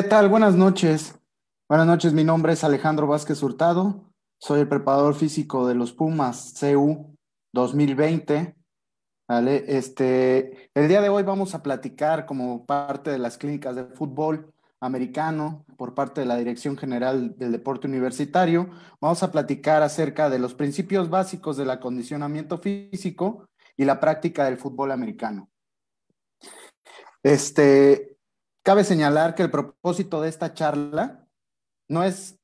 ¿Qué tal? Buenas noches. Buenas noches, mi nombre es Alejandro Vázquez Hurtado, soy el preparador físico de los Pumas CU 2020. ¿Vale? Este, el día de hoy vamos a platicar como parte de las clínicas de fútbol americano por parte de la Dirección General del Deporte Universitario. Vamos a platicar acerca de los principios básicos del acondicionamiento físico y la práctica del fútbol americano. Este, Cabe señalar que el propósito de esta charla no es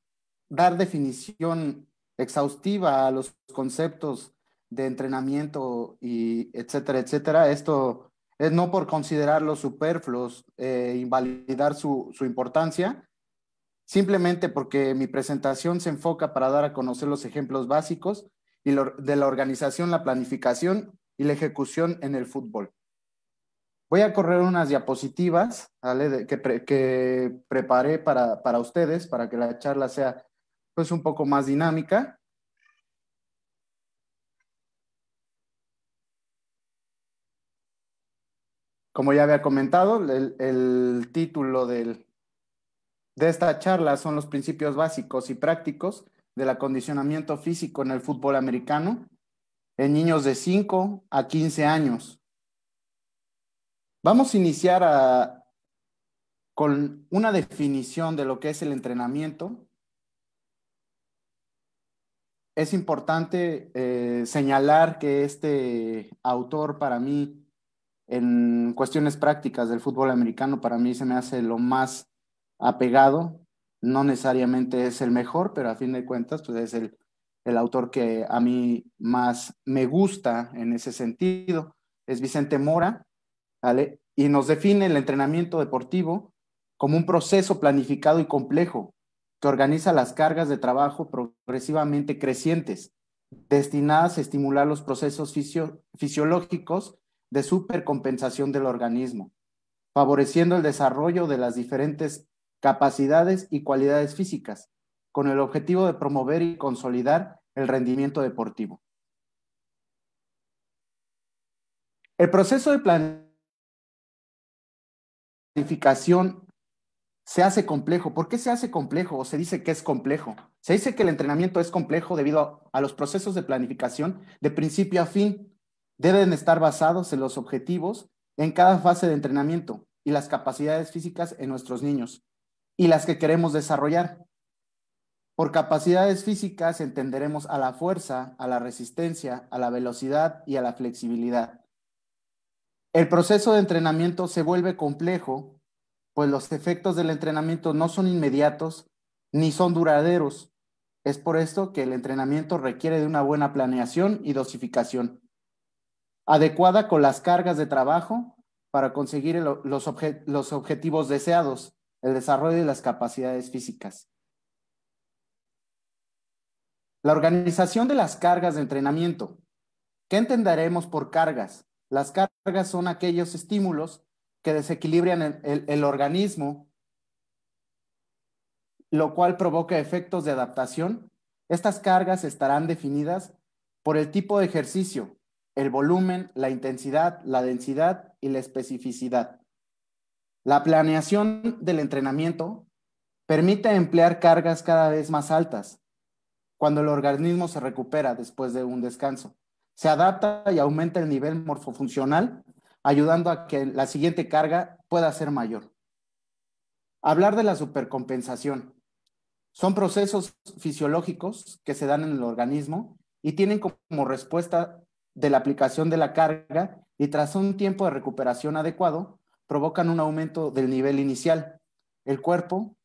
dar definición exhaustiva a los conceptos de entrenamiento y etcétera, etcétera. Esto es no por considerarlos superfluos, e invalidar su, importancia, simplemente porque mi presentación se enfoca para dar a conocer los ejemplos básicos y de la organización, la planificación y la ejecución en el fútbol. Voy a correr unas diapositivas que, preparé para, ustedes, para que la charla sea pues, un poco más dinámica. Como ya había comentado, el, título del, de esta charla son los principios básicos y prácticos del acondicionamiento físico en el fútbol americano en niños de 5 a 15 años. Vamos a iniciar con una definición de lo que es el entrenamiento. Es importante eh, señalar que este autor para mí en cuestiones prácticas del fútbol americano para mí se me hace lo más apegado. No necesariamente es el mejor, pero a fin de cuentas pues es el autor que a mí más me gusta en ese sentido. Es Vicente Mora. Y nos define el entrenamiento deportivo como un proceso planificado y complejo que organiza las cargas de trabajo progresivamente crecientes, destinadas a estimular los procesos fisiológicos de supercompensación del organismo, favoreciendo el desarrollo de las diferentes capacidades y cualidades físicas, con el objetivo de promover y consolidar el rendimiento deportivo. El proceso de planificación planificación se hace complejo. ¿Por qué se hace complejo o se dice que es complejo? Se dice que el entrenamiento es complejo debido a, a, los procesos de planificación de principio a fin. Deben estar basados en los objetivos en cada fase de entrenamiento y las capacidades físicas en nuestros niños y las que queremos desarrollar. Por capacidades físicas entenderemos a la fuerza, a la resistencia, a la velocidad y a la flexibilidad. El proceso de entrenamiento se vuelve complejo, pues los efectos del entrenamiento no son inmediatos ni son duraderos. Es por esto que el entrenamiento requiere de una buena planeación y dosificación, adecuada con las cargas de trabajo para conseguir los, los objetivos deseados, el desarrollo de las capacidades físicas. La organización de las cargas de entrenamiento. ¿Qué entenderemos por cargas? Las cargas son aquellos estímulos que desequilibran el, el organismo, lo cual provoca efectos de adaptación. Estas cargas estarán definidas por el tipo de ejercicio, el volumen, la intensidad, la densidad y la especificidad. La planeación del entrenamiento permite emplear cargas cada vez más altas cuando el organismo se recupera después de un descanso se adapta y aumenta el nivel morfofuncional, ayudando a que la siguiente carga pueda ser mayor. Hablar de la supercompensación. Son procesos fisiológicos que se dan en el organismo y tienen como respuesta de la aplicación de la carga y tras un tiempo de recuperación adecuado, provocan un aumento del nivel inicial. El cuerpo,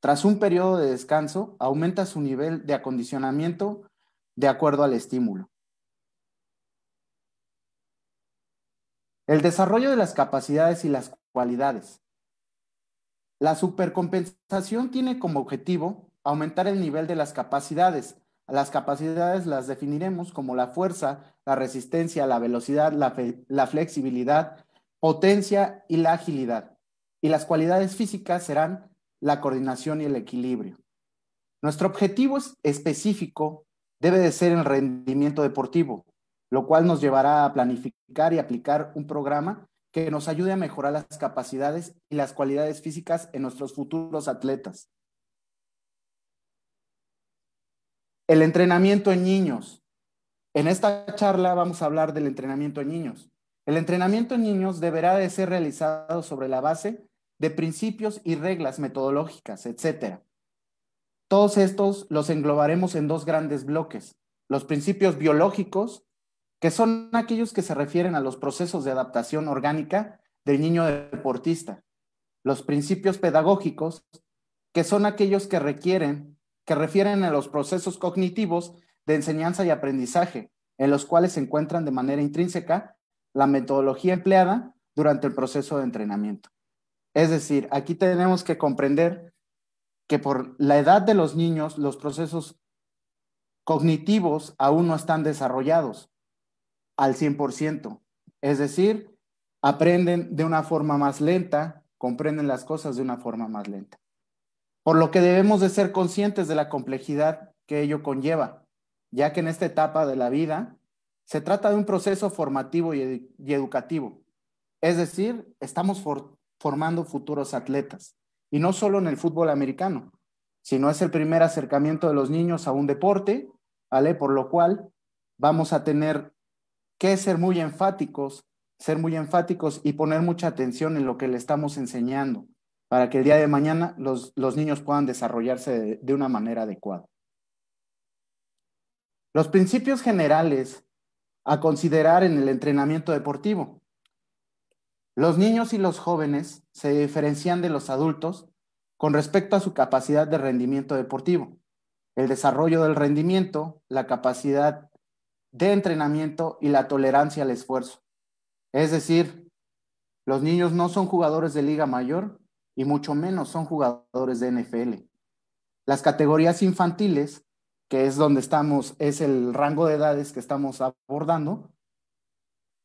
tras un periodo de descanso, aumenta su nivel de acondicionamiento de acuerdo al estímulo. El desarrollo de las capacidades y las cualidades. La supercompensación tiene como objetivo aumentar el nivel de las capacidades. Las capacidades las definiremos como la fuerza, la resistencia, la velocidad, la, flexibilidad, potencia y la agilidad. Y las cualidades físicas serán la coordinación y el equilibrio. Nuestro objetivo específico debe de ser el rendimiento deportivo, lo cual nos llevará a planificar y aplicar un programa que nos ayude a mejorar las capacidades y las cualidades físicas en nuestros futuros atletas. El entrenamiento en niños. En esta charla vamos a hablar del entrenamiento en niños. El entrenamiento en niños deberá de ser realizado sobre la base de principios y reglas metodológicas, etc. Todos estos los englobaremos en dos grandes bloques, los principios biológicos que son aquellos que se refieren a los procesos de adaptación orgánica del niño deportista, los principios pedagógicos, que son aquellos que requieren, que refieren a los procesos cognitivos de enseñanza y aprendizaje, en los cuales se encuentran de manera intrínseca la metodología empleada durante el proceso de entrenamiento. Es decir, aquí tenemos que comprender que por la edad de los niños los procesos cognitivos aún no están desarrollados, al 100%. Es decir, aprenden de una forma más lenta, comprenden las cosas de una forma más lenta. Por lo que debemos de ser conscientes de la complejidad que ello conlleva, ya que en esta etapa de la vida se trata de un proceso formativo y, educativo. Es decir, estamos formando futuros atletas, y no solo en el fútbol americano, sino es el primer acercamiento de los niños a un deporte, ¿vale? Por lo cual vamos a tener que es ser muy enfáticos, ser muy enfáticos y poner mucha atención en lo que le estamos enseñando para que el día de mañana los, niños puedan desarrollarse de, de una manera adecuada. Los principios generales a considerar en el entrenamiento deportivo. Los niños y los jóvenes se diferencian de los adultos con respecto a su capacidad de rendimiento deportivo, el desarrollo del rendimiento, la capacidad de entrenamiento y la tolerancia al esfuerzo. Es decir, los niños no son jugadores de liga mayor y mucho menos son jugadores de NFL. Las categorías infantiles, que es donde estamos, es el rango de edades que estamos abordando,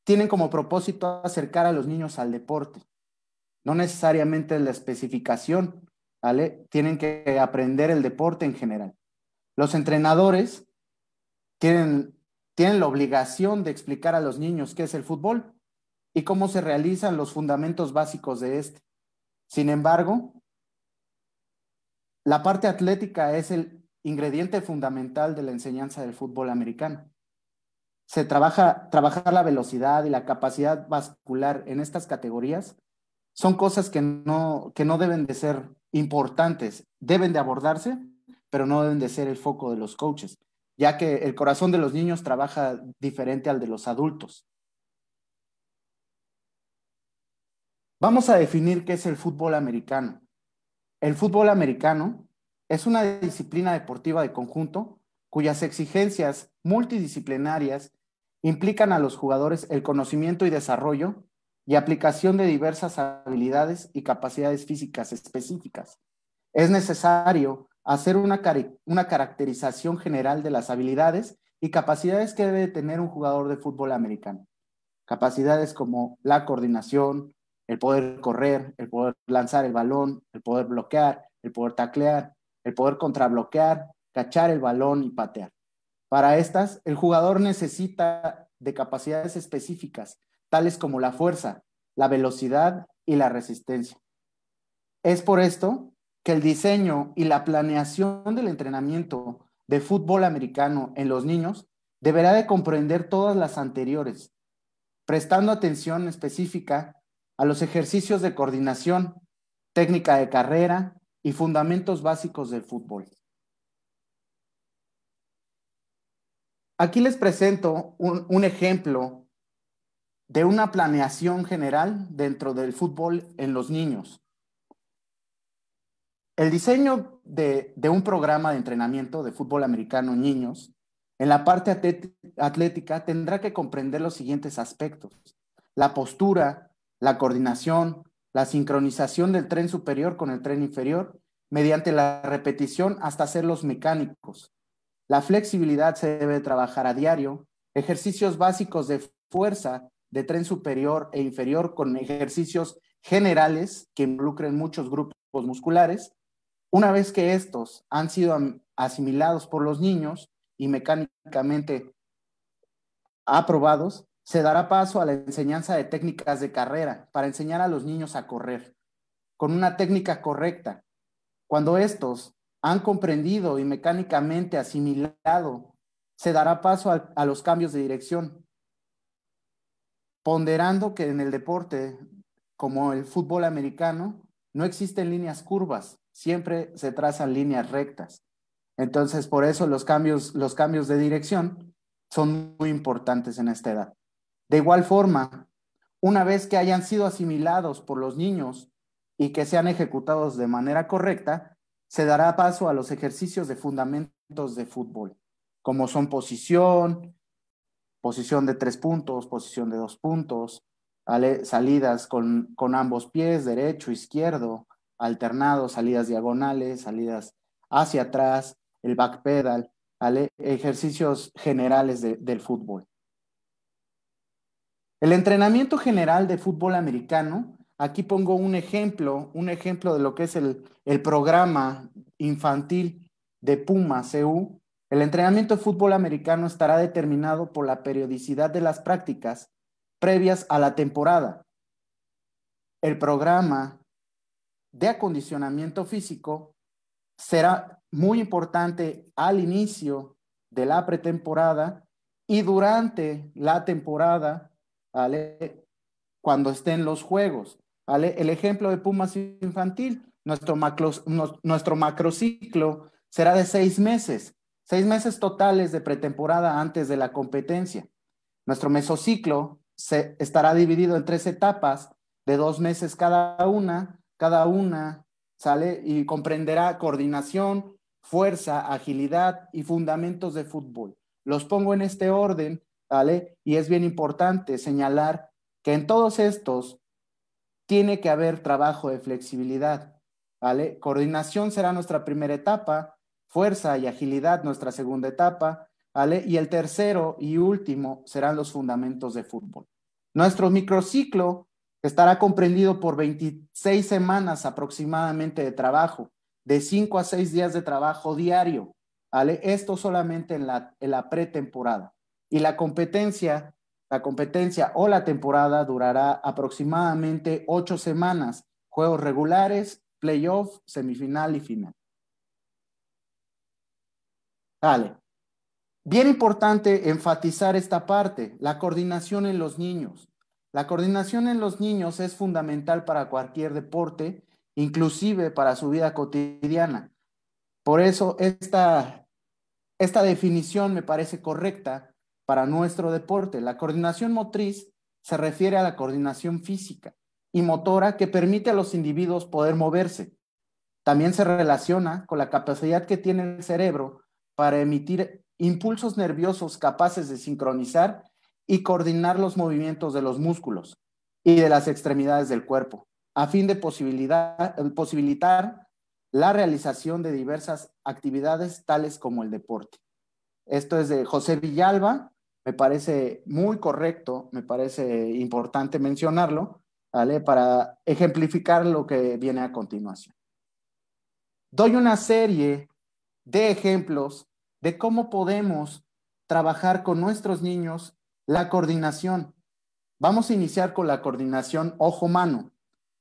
tienen como propósito acercar a los niños al deporte. No necesariamente la especificación, ¿vale? Tienen que aprender el deporte en general. Los entrenadores tienen tienen la obligación de explicar a los niños qué es el fútbol y cómo se realizan los fundamentos básicos de este. Sin embargo, la parte atlética es el ingrediente fundamental de la enseñanza del fútbol americano. Se trabaja trabajar la velocidad y la capacidad vascular en estas categorías son cosas que no, que no deben de ser importantes, deben de abordarse, pero no deben de ser el foco de los coaches ya que el corazón de los niños trabaja diferente al de los adultos. Vamos a definir qué es el fútbol americano. El fútbol americano es una disciplina deportiva de conjunto cuyas exigencias multidisciplinarias implican a los jugadores el conocimiento y desarrollo y aplicación de diversas habilidades y capacidades físicas específicas. Es necesario hacer una, caracterización general de las habilidades y capacidades que debe tener un jugador de fútbol americano. Capacidades como la coordinación, el poder correr, el poder lanzar el balón, el poder bloquear, el poder taclear, el poder contrabloquear, cachar el balón y patear. Para estas, el jugador necesita de capacidades específicas, tales como la fuerza, la velocidad y la resistencia. Es por esto que el diseño y la planeación del entrenamiento de fútbol americano en los niños deberá de comprender todas las anteriores, prestando atención específica a los ejercicios de coordinación, técnica de carrera y fundamentos básicos del fútbol. Aquí les presento un, un ejemplo de una planeación general dentro del fútbol en los niños el diseño de, un programa de entrenamiento de fútbol americano niños en la parte atlética tendrá que comprender los siguientes aspectos. La postura, la coordinación, la sincronización del tren superior con el tren inferior mediante la repetición hasta hacerlos mecánicos. La flexibilidad se debe trabajar a diario, ejercicios básicos de fuerza de tren superior e inferior con ejercicios generales que involucren muchos grupos musculares una vez que estos han sido asimilados por los niños y mecánicamente aprobados, se dará paso a la enseñanza de técnicas de carrera para enseñar a los niños a correr con una técnica correcta. Cuando estos han comprendido y mecánicamente asimilado, se dará paso a, los cambios de dirección, ponderando que en el deporte, como el fútbol americano, no existen líneas curvas, siempre se trazan líneas rectas. Entonces, por eso los cambios, los cambios de dirección son muy importantes en esta edad. De igual forma, una vez que hayan sido asimilados por los niños y que sean ejecutados de manera correcta, se dará paso a los ejercicios de fundamentos de fútbol, como son posición, posición de tres puntos, posición de dos puntos, salidas con ambos pies, derecho, izquierdo, alternados, salidas diagonales, salidas hacia atrás, el backpedal, ejercicios generales del fútbol. El entrenamiento general de fútbol americano, aquí pongo un ejemplo, un ejemplo de lo que es el, el programa infantil de Puma CU. El entrenamiento de fútbol americano estará determinado por la periodicidad de las prácticas previas a la temporada. El programa de acondicionamiento físico será muy importante al inicio de la pretemporada y durante la temporada, cuando estén los juegos. El ejemplo de Pumas Infantil, nuestro, macro, nuestro será de seis meses, seis meses totales de pretemporada antes de la competencia. Nuestro mesociclo se estará dividido en tres etapas de dos meses cada una cada una, ¿sale? Y comprenderá coordinación, fuerza, agilidad y fundamentos de fútbol. Los pongo en este orden, ¿vale? Y es bien importante señalar que en todos estos tiene que haber trabajo de flexibilidad, ¿vale? Coordinación será nuestra primera etapa, fuerza y agilidad nuestra segunda etapa, ¿vale? Y el tercero y último serán los fundamentos de fútbol. Nuestro microciclo estará comprendido por 26 semanas aproximadamente de trabajo, de 5 a 6 días de trabajo diario. ¿vale? Esto solamente en la, pretemporada. Y la competencia, la competencia o la temporada durará aproximadamente 8 semanas, juegos regulares, playoff, semifinal y final. ¿Vale? Bien importante enfatizar esta parte, la coordinación en los niños. La coordinación en los niños es fundamental para cualquier deporte, inclusive para su vida cotidiana. Por eso esta, esta definición me parece correcta para nuestro deporte. La coordinación motriz se refiere a la coordinación física y motora que permite a los individuos poder moverse. También se relaciona con la capacidad que tiene el cerebro para emitir impulsos nerviosos capaces de sincronizar y coordinar los movimientos de los músculos y de las extremidades del cuerpo, a fin de posibilitar la realización de diversas actividades tales como el deporte. Esto es de José Villalba, me parece muy correcto, me parece importante mencionarlo, ¿vale? Para ejemplificar lo que viene a continuación. Doy una serie de ejemplos de cómo podemos trabajar con nuestros niños la coordinación. Vamos a iniciar con la coordinación ojo-mano.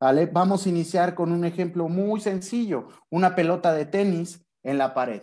¿vale? Vamos a iniciar con un ejemplo muy sencillo, una pelota de tenis en la pared.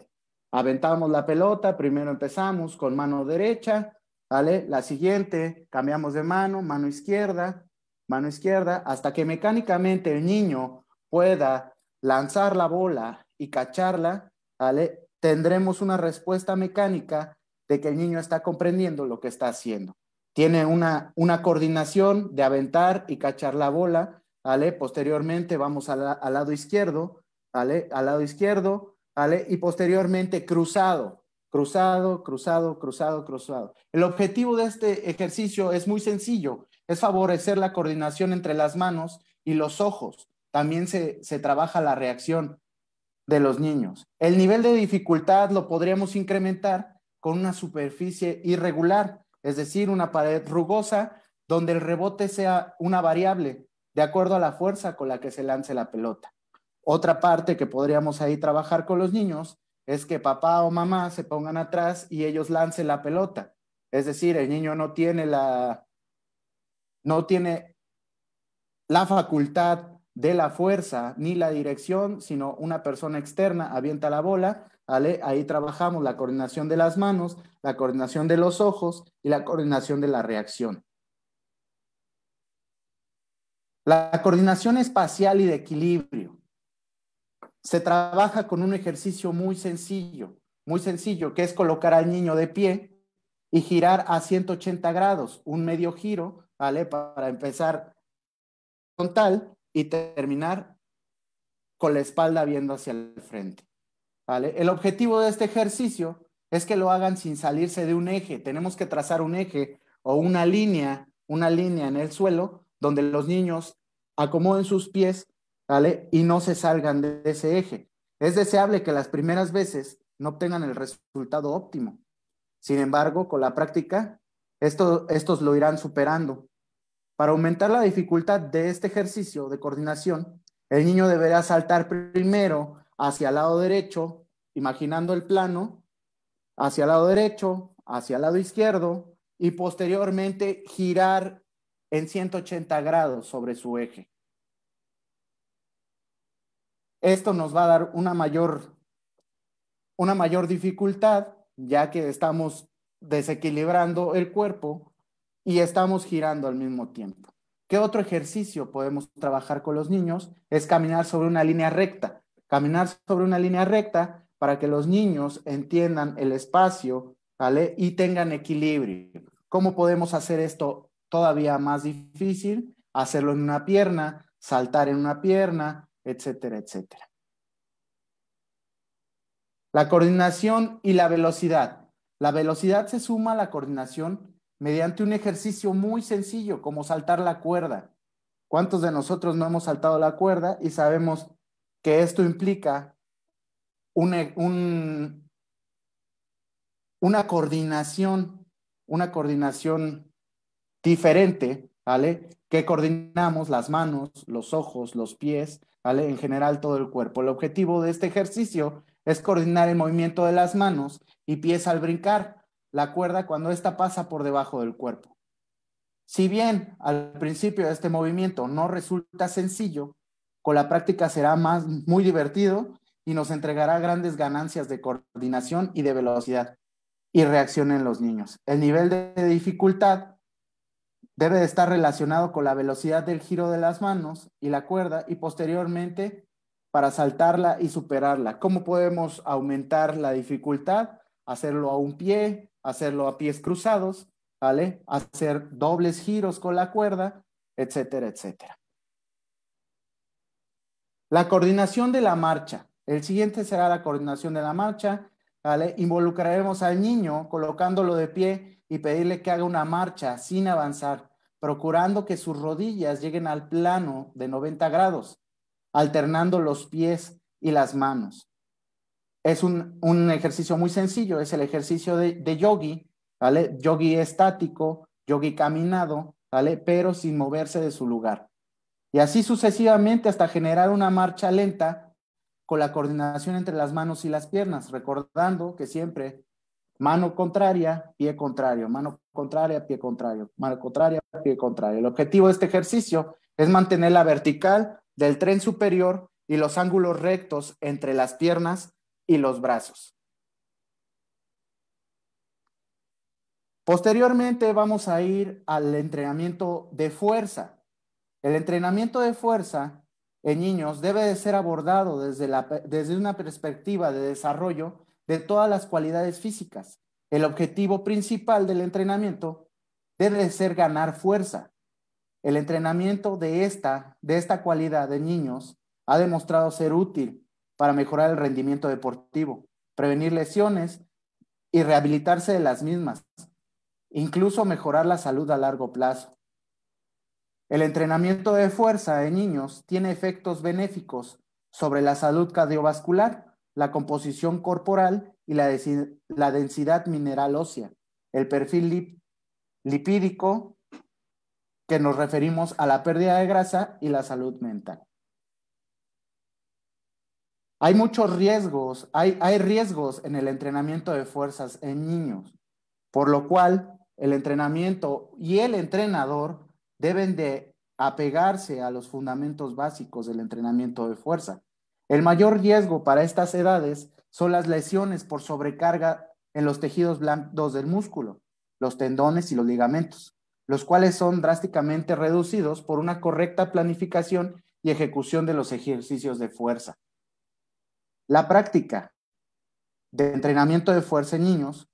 Aventamos la pelota, primero empezamos con mano derecha, ¿vale? La siguiente, cambiamos de mano, mano izquierda, mano izquierda, hasta que mecánicamente el niño pueda lanzar la bola y cacharla, ¿vale? Tendremos una respuesta mecánica de que el niño está comprendiendo lo que está haciendo. Tiene una, una coordinación de aventar y cachar la bola, ¿vale? Posteriormente vamos al, lado izquierdo, ¿vale? Al lado izquierdo, ¿vale? Y posteriormente cruzado, cruzado, cruzado, cruzado, cruzado. El objetivo de este ejercicio es muy sencillo, es favorecer la coordinación entre las manos y los ojos. También se, se trabaja la reacción de los niños. El nivel de dificultad lo podríamos incrementar con una superficie irregular, es decir, una pared rugosa donde el rebote sea una variable de acuerdo a la fuerza con la que se lance la pelota. Otra parte que podríamos ahí trabajar con los niños es que papá o mamá se pongan atrás y ellos lancen la pelota. Es decir, el niño no tiene la, no tiene la facultad de la fuerza ni la dirección, sino una persona externa avienta la bola Ahí trabajamos la coordinación de las manos, la coordinación de los ojos y la coordinación de la reacción. La coordinación espacial y de equilibrio se trabaja con un ejercicio muy sencillo, muy sencillo, que es colocar al niño de pie y girar a 180 grados, un medio giro, ¿vale? Para empezar frontal y terminar con la espalda viendo hacia el frente. El objetivo de este ejercicio es que lo hagan sin salirse de un eje. Tenemos que trazar un eje o una línea, una línea en el suelo donde los niños acomoden sus pies, Y no se salgan de ese eje. Es deseable que las primeras veces no obtengan el resultado óptimo. Sin embargo, con la práctica, estos lo irán superando. Para aumentar la dificultad de este ejercicio de coordinación, el niño deberá saltar primero hacia el lado derecho, imaginando el plano, hacia el lado derecho, hacia el lado izquierdo y posteriormente girar en 180 grados sobre su eje. Esto nos va a dar una mayor, una mayor dificultad, ya que estamos desequilibrando el cuerpo y estamos girando al mismo tiempo. ¿Qué otro ejercicio podemos trabajar con los niños? Es caminar sobre una línea recta. Caminar sobre una línea recta para que los niños entiendan el espacio y tengan equilibrio. ¿Cómo podemos hacer esto todavía más difícil? Hacerlo en una pierna, saltar en una pierna, etcétera, etcétera. La coordinación y la velocidad. La velocidad se suma a la coordinación mediante un ejercicio muy sencillo como saltar la cuerda. ¿Cuántos de nosotros no hemos saltado la cuerda y sabemos que esto implica e, una, coordinación, una coordinación diferente, ¿vale? Que coordinamos las manos, los ojos, los pies, ¿vale? En general todo el cuerpo. El objetivo de este ejercicio es coordinar el movimiento de las manos y pies al brincar la cuerda cuando ésta pasa por debajo del cuerpo. Si bien al principio de este movimiento no resulta sencillo, la práctica será más muy divertido y nos entregará grandes ganancias de coordinación y de velocidad y reacción en los niños. El nivel de dificultad debe estar relacionado con la velocidad del giro de las manos y la cuerda y posteriormente para saltarla y superarla. ¿Cómo podemos aumentar la dificultad? Hacerlo a un pie, hacerlo a pies cruzados, ¿vale? Hacer dobles giros con la cuerda, etcétera, etcétera. La coordinación de la marcha. El siguiente será la coordinación de la marcha. Involucraremos al niño colocándolo de pie y pedirle que haga una marcha sin avanzar, procurando que sus rodillas lleguen al plano de 90 grados, alternando los pies y las manos. Es un, ejercicio muy sencillo, es el ejercicio de, yogi, ¿vale? Yogi estático, yogi caminado, ¿vale? Pero sin moverse de su lugar. Y así sucesivamente hasta generar una marcha lenta con la coordinación entre las manos y las piernas, recordando que siempre mano contraria, pie contrario, mano contraria, pie contrario, mano contraria, pie contrario. El objetivo de este ejercicio es mantener la vertical del tren superior y los ángulos rectos entre las piernas y los brazos. Posteriormente vamos a ir al entrenamiento de fuerza. El entrenamiento de fuerza en niños debe de ser abordado desde, desde una perspectiva de desarrollo de todas las cualidades físicas. El objetivo principal del entrenamiento debe de ser ganar fuerza. El entrenamiento de esta, de esta cualidad de niños ha demostrado ser útil para mejorar el rendimiento deportivo, prevenir lesiones y rehabilitarse de las mismas, incluso mejorar la salud a largo plazo. El entrenamiento de fuerza en niños tiene efectos benéficos sobre la salud cardiovascular, la composición corporal y la, densidad mineral ósea, el perfil lipídico, que nos referimos a la pérdida de grasa y la salud mental. Hay muchos riesgos, hay, hay riesgos en el entrenamiento de fuerzas en niños, por lo cual el entrenamiento y el entrenador deben de apegarse a los fundamentos básicos del entrenamiento de fuerza. El mayor riesgo para estas edades son las lesiones por sobrecarga en los tejidos blandos del músculo, los tendones y los ligamentos, los cuales son drásticamente reducidos por una correcta planificación y ejecución de los ejercicios de fuerza. La práctica de entrenamiento de fuerza en niños,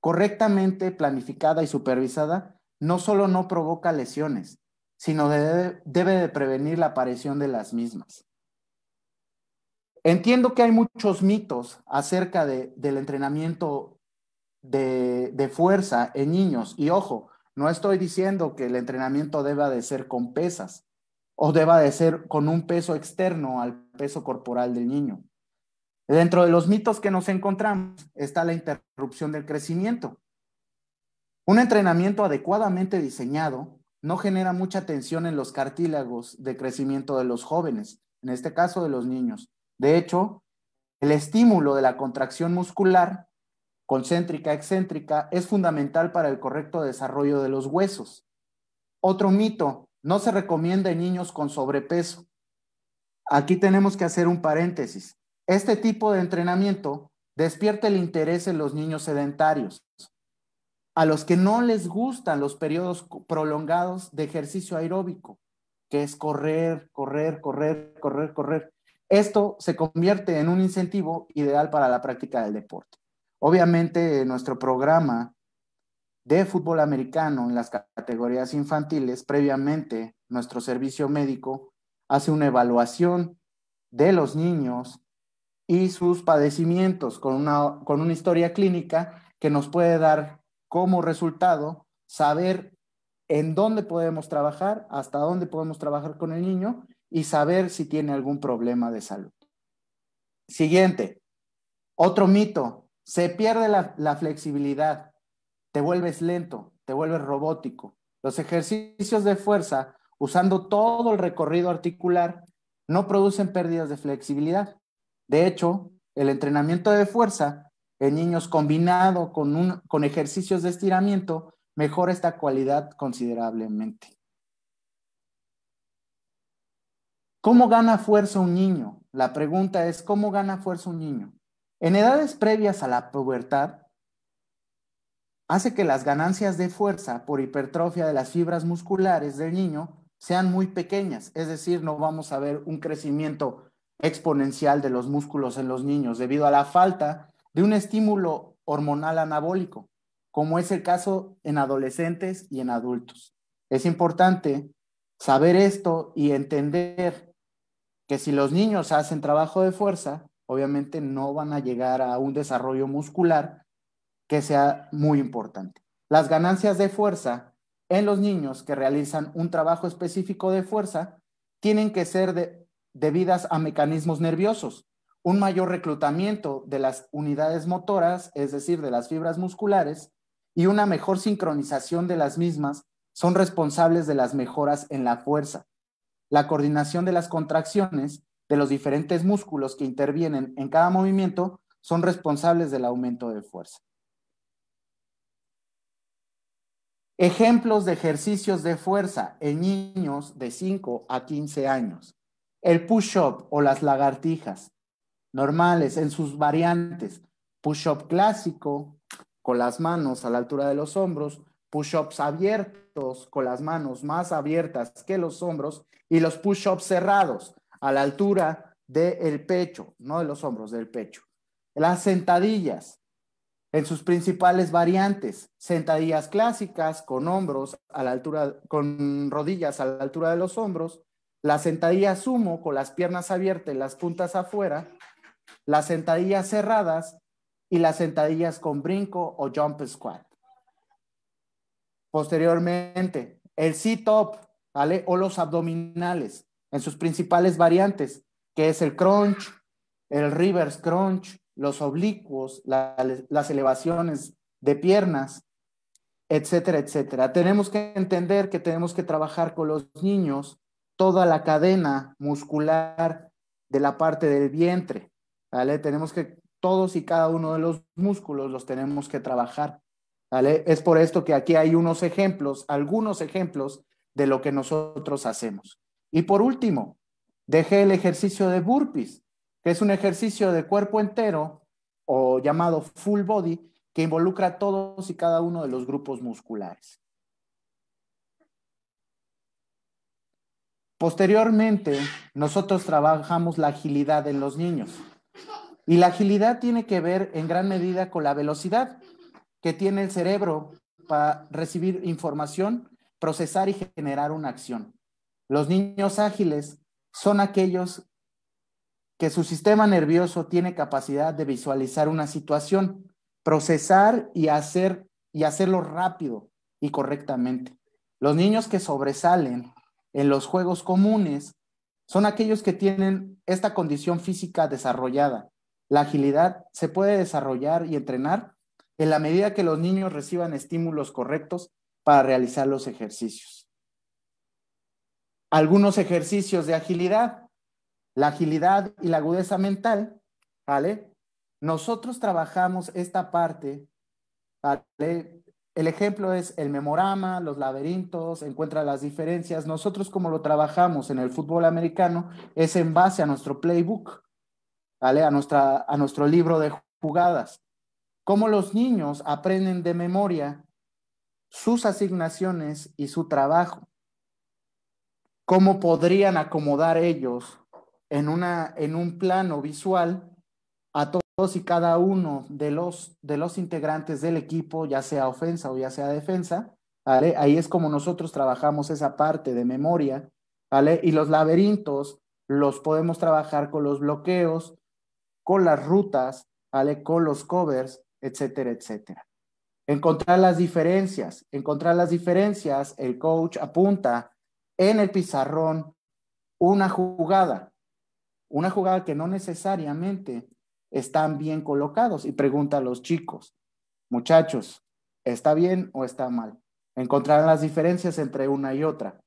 correctamente planificada y supervisada, no solo no provoca lesiones, sino debe de prevenir la aparición de las mismas. Entiendo que hay muchos mitos acerca del entrenamiento de, de, fuerza en niños. Y ojo, no estoy diciendo que el entrenamiento deba de ser con pesas o deba de ser con un peso externo al peso corporal del niño. Dentro de los mitos que nos encontramos está la interrupción del crecimiento, un entrenamiento adecuadamente diseñado no genera mucha tensión en los cartílagos de crecimiento de los jóvenes, en este caso de los niños. De hecho, el estímulo de la contracción muscular concéntrica, excéntrica, es fundamental para el correcto desarrollo de los huesos. Otro mito, no se recomienda en niños con sobrepeso. Aquí tenemos que hacer un paréntesis. Este tipo de entrenamiento despierta el interés en los niños sedentarios, a los que no les gustan los periodos prolongados de ejercicio aeróbico, que es correr, correr, correr, correr, correr. Esto se convierte en un incentivo ideal para la práctica del deporte. Obviamente, nuestro programa de fútbol americano en las categorías infantiles, previamente nuestro servicio médico hace una evaluación de los niños y sus padecimientos con una, con una historia clínica que nos puede dar como resultado saber en dónde podemos trabajar, hasta dónde podemos trabajar con el niño y saber si tiene algún problema de salud. Siguiente, otro mito, se pierde la, flexibilidad, te vuelves lento, te vuelves robótico. Los ejercicios de fuerza, usando todo el recorrido articular, no producen pérdidas de flexibilidad. De hecho, el entrenamiento de fuerza en niños combinado con, con ejercicios de estiramiento, mejora esta cualidad considerablemente. ¿Cómo gana fuerza un niño? La pregunta es, ¿cómo gana fuerza un niño? En edades previas a la pubertad, hace que las ganancias de fuerza por hipertrofia de las fibras musculares del niño sean muy pequeñas, es decir, no vamos a ver un crecimiento exponencial de los músculos en los niños debido a la falta de un estímulo hormonal anabólico, como es el caso en adolescentes y en adultos. Es importante saber esto y entender que si los niños hacen trabajo de fuerza, obviamente no van a llegar a un desarrollo muscular que sea muy importante. Las ganancias de fuerza en los niños que realizan un trabajo específico de fuerza tienen que ser debidas a mecanismos nerviosos, un mayor reclutamiento de las unidades motoras, es decir, de las fibras musculares, y una mejor sincronización de las mismas son responsables de las mejoras en la fuerza. La coordinación de las contracciones de los diferentes músculos que intervienen en cada movimiento son responsables del aumento de fuerza. Ejemplos de ejercicios de fuerza en niños de 5 a 15 años. El push-up o las lagartijas, normales, en sus variantes. Push-up clásico, con las manos a la altura de los hombros, push-ups abiertos, con las manos más abiertas que los hombros, y los push-ups cerrados, a la altura del pecho, no de los hombros, del pecho. Las sentadillas, en sus principales variantes, sentadillas clásicas con hombros a la altura, con rodillas a la altura de los hombros, la sentadilla sumo con las piernas abiertas y las puntas afuera, las sentadillas cerradas y las sentadillas con brinco o jump squat. Posteriormente, el sit-up, O los abdominales en sus principales variantes, que es el crunch, el reverse crunch, los oblicuos, las elevaciones de piernas, etcétera, etcétera. Tenemos que entender que tenemos que trabajar con los niños toda la cadena muscular de la parte del vientre. Tenemos que, todos y cada uno de los músculos los tenemos que trabajar, Es por esto que aquí hay unos ejemplos, algunos ejemplos de lo que nosotros hacemos. Y por último, dejé el ejercicio de burpees, que es un ejercicio de cuerpo entero o llamado full body, que involucra todos y cada uno de los grupos musculares. Posteriormente, nosotros trabajamos la agilidad en los niños. Y la agilidad tiene que ver en gran medida con la velocidad que tiene el cerebro para recibir información, procesar y generar una acción. Los niños ágiles son aquellos que su sistema nervioso tiene capacidad de visualizar una situación, procesar y hacer y hacerlo rápido y correctamente. Los niños que sobresalen en los juegos comunes son aquellos que tienen esta condición física desarrollada. La agilidad se puede desarrollar y entrenar en la medida que los niños reciban estímulos correctos para realizar los ejercicios. Algunos ejercicios de agilidad, la agilidad y la agudeza mental, ¿vale? Nosotros trabajamos esta parte, ¿vale? El ejemplo es el memorama, los laberintos, encuentra las diferencias. Nosotros como lo trabajamos en el fútbol americano es en base a nuestro playbook, ¿vale? a, nuestra, a nuestro libro de jugadas. Cómo los niños aprenden de memoria sus asignaciones y su trabajo. Cómo podrían acomodar ellos en, una, en un plano visual a y cada uno de los, de los integrantes del equipo, ya sea ofensa o ya sea defensa, Ahí es como nosotros trabajamos esa parte de memoria, ¿vale? Y los laberintos los podemos trabajar con los bloqueos, con las rutas, ¿vale? Con los covers, etcétera, etcétera. Encontrar las diferencias, encontrar las diferencias, el coach apunta en el pizarrón una jugada, una jugada que no necesariamente están bien colocados y pregunta a los chicos, muchachos, ¿está bien o está mal? Encontrarán las diferencias entre una y otra.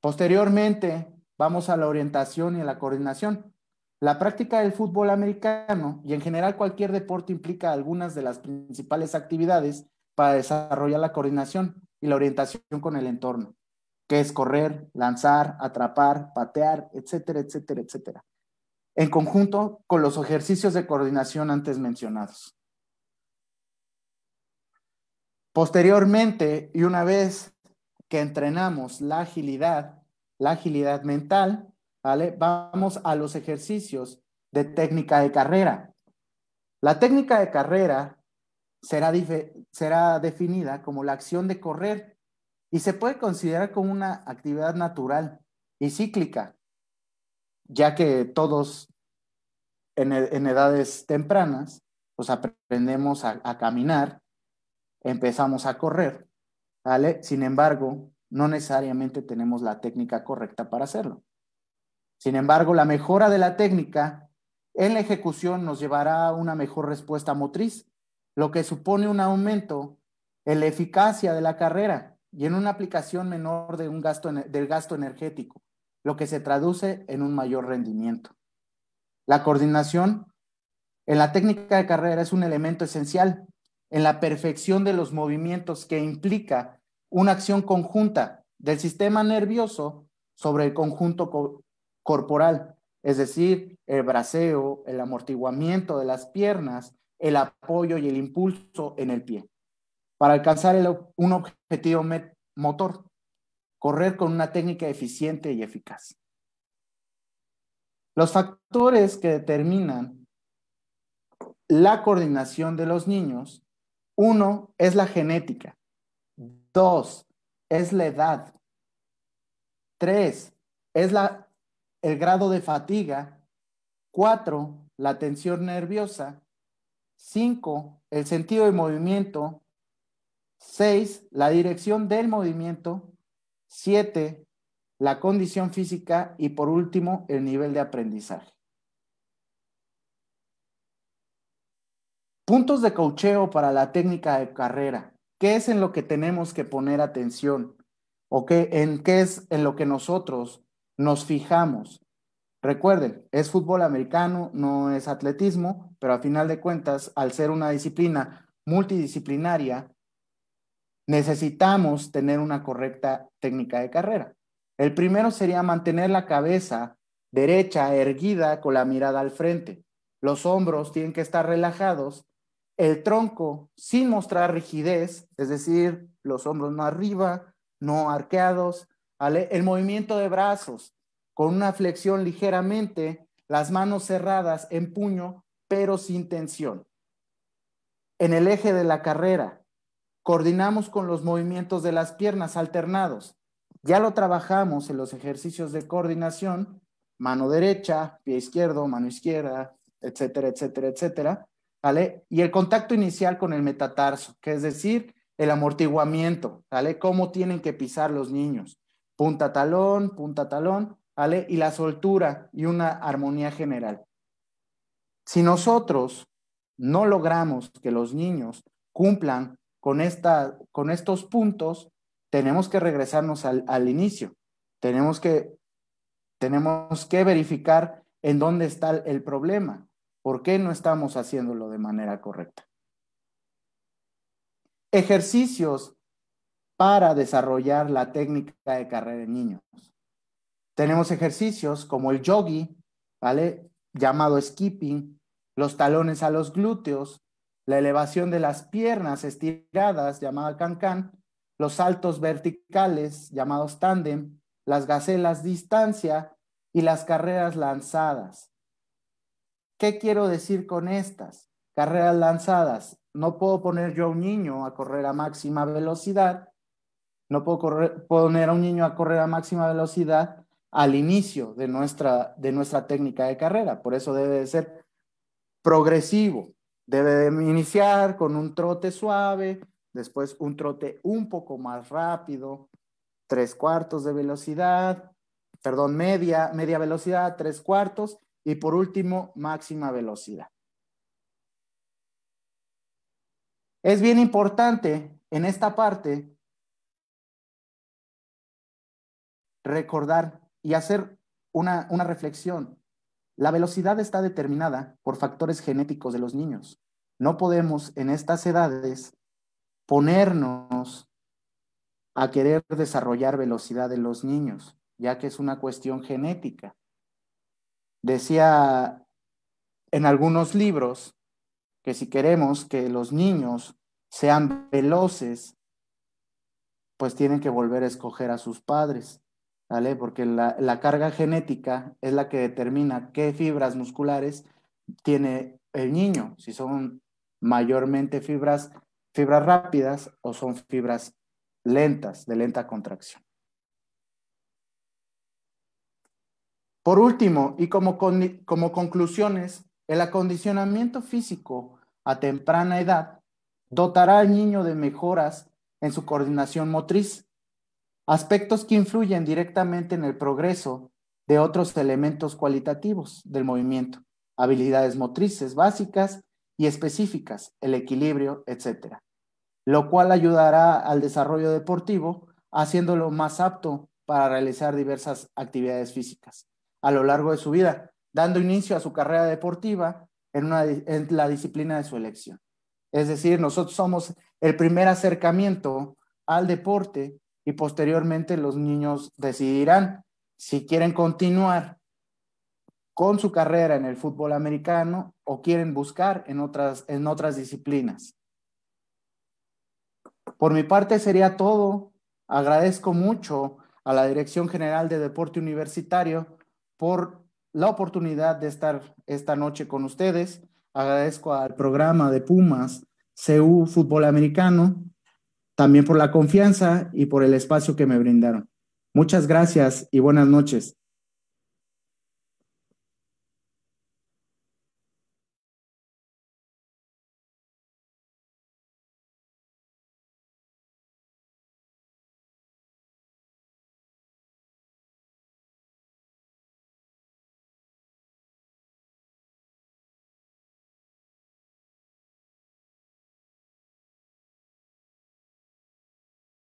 Posteriormente, vamos a la orientación y a la coordinación. La práctica del fútbol americano y en general cualquier deporte implica algunas de las principales actividades para desarrollar la coordinación y la orientación con el entorno, que es correr, lanzar, atrapar, patear, etcétera, etcétera, etcétera en conjunto con los ejercicios de coordinación antes mencionados. Posteriormente, y una vez que entrenamos la agilidad, la agilidad mental, vamos a los ejercicios de técnica de carrera. La técnica de carrera será, será definida como la acción de correr y se puede considerar como una actividad natural y cíclica ya que todos e, en, edades tempranas, pues aprendemos a, caminar, empezamos a correr, ¿vale? Sin embargo, no necesariamente tenemos la técnica correcta para hacerlo. Sin embargo, la mejora de la técnica en la ejecución nos llevará a una mejor respuesta motriz, lo que supone un aumento en la eficacia de la carrera y en una aplicación menor de un gasto, del gasto energético lo que se traduce en un mayor rendimiento. La coordinación en la técnica de carrera es un elemento esencial en la perfección de los movimientos que implica una acción conjunta del sistema nervioso sobre el conjunto corporal, es decir, el braceo, el amortiguamiento de las piernas, el apoyo y el impulso en el pie, para alcanzar un objetivo motor correr con una técnica eficiente y eficaz. Los factores que determinan la coordinación de los niños, uno es la genética, dos es la edad, tres es el grado de fatiga, cuatro la tensión nerviosa, cinco el sentido de movimiento, seis la dirección del movimiento Siete, la condición física y por último, el nivel de aprendizaje. Puntos de cocheo para la técnica de carrera. ¿Qué es en lo que tenemos que poner atención? ¿O qué, en qué es en lo que nosotros nos fijamos? Recuerden, es fútbol americano, no es atletismo, pero a final de cuentas, al ser una disciplina multidisciplinaria, necesitamos tener una correcta técnica de carrera. El primero sería mantener la cabeza derecha, erguida, con la mirada al frente. Los hombros tienen que estar relajados, el tronco sin mostrar rigidez, es decir, los hombros no arriba, no arqueados, el movimiento de brazos con una flexión ligeramente, las manos cerradas en puño, pero sin tensión. En el eje de la carrera, coordinamos con los movimientos de las piernas alternados. Ya lo trabajamos en los ejercicios de coordinación, mano derecha, pie izquierdo, mano izquierda, etcétera, etcétera, etcétera. ¿Vale? Y el contacto inicial con el metatarso, que es decir, el amortiguamiento, ¿vale? Cómo tienen que pisar los niños. Punta talón, punta talón, ¿vale? Y la soltura y una armonía general. Si nosotros no logramos que los niños cumplan con, estos puntos, tenemos que regresarnos al, inicio. Tenemos que, verificar en dónde está el problema. ¿Por qué no estamos haciéndolo de manera correcta? Ejercicios para desarrollar la técnica de carrera en niños. Tenemos ejercicios como el yogi, ¿vale? Llamado skipping, los talones a los glúteos, la elevación de las piernas estiradas, llamada cancán, los saltos verticales, llamados tándem, las gacelas distancia y las carreras lanzadas. ¿Qué quiero decir con estas? Carreras lanzadas. No puedo poner yo a un niño a correr a máxima velocidad. No puedo poner a un niño a correr a máxima velocidad al inicio de nuestra, de nuestra técnica de carrera. Por eso debe ser progresivo. Debe iniciar con un trote suave, después un trote un poco más rápido, tres cuartos de velocidad, perdón, media, media velocidad, tres cuartos y por último máxima velocidad. Es bien importante en esta parte recordar y hacer una, una reflexión. La velocidad está determinada por factores genéticos de los niños. No podemos en estas edades ponernos a querer desarrollar velocidad en los niños, ya que es una cuestión genética. Decía en algunos libros que si queremos que los niños sean veloces, pues tienen que volver a escoger a sus padres. Porque la, carga genética es la que determina qué fibras musculares tiene el niño, si son mayormente fibras, fibras rápidas o son fibras lentas, de lenta contracción. Por último, y como, como conclusiones, el acondicionamiento físico a temprana edad dotará al niño de mejoras en su coordinación motriz, aspectos que influyen directamente en el progreso de otros elementos cualitativos del movimiento, habilidades motrices básicas y específicas, el equilibrio, etcétera. Lo cual ayudará al desarrollo deportivo, haciéndolo más apto para realizar diversas actividades físicas a lo largo de su vida, dando inicio a su carrera deportiva en, en la disciplina de su elección. Es decir, nosotros somos el primer acercamiento al deporte y posteriormente los niños decidirán si quieren continuar con su carrera en el fútbol americano o quieren buscar en otras, en otras disciplinas. Por mi parte sería todo. Agradezco mucho a la Dirección General de Deporte Universitario por la oportunidad de estar esta noche con ustedes. Agradezco al programa de Pumas, CU Fútbol Americano, también por la confianza y por el espacio que me brindaron. Muchas gracias y buenas noches.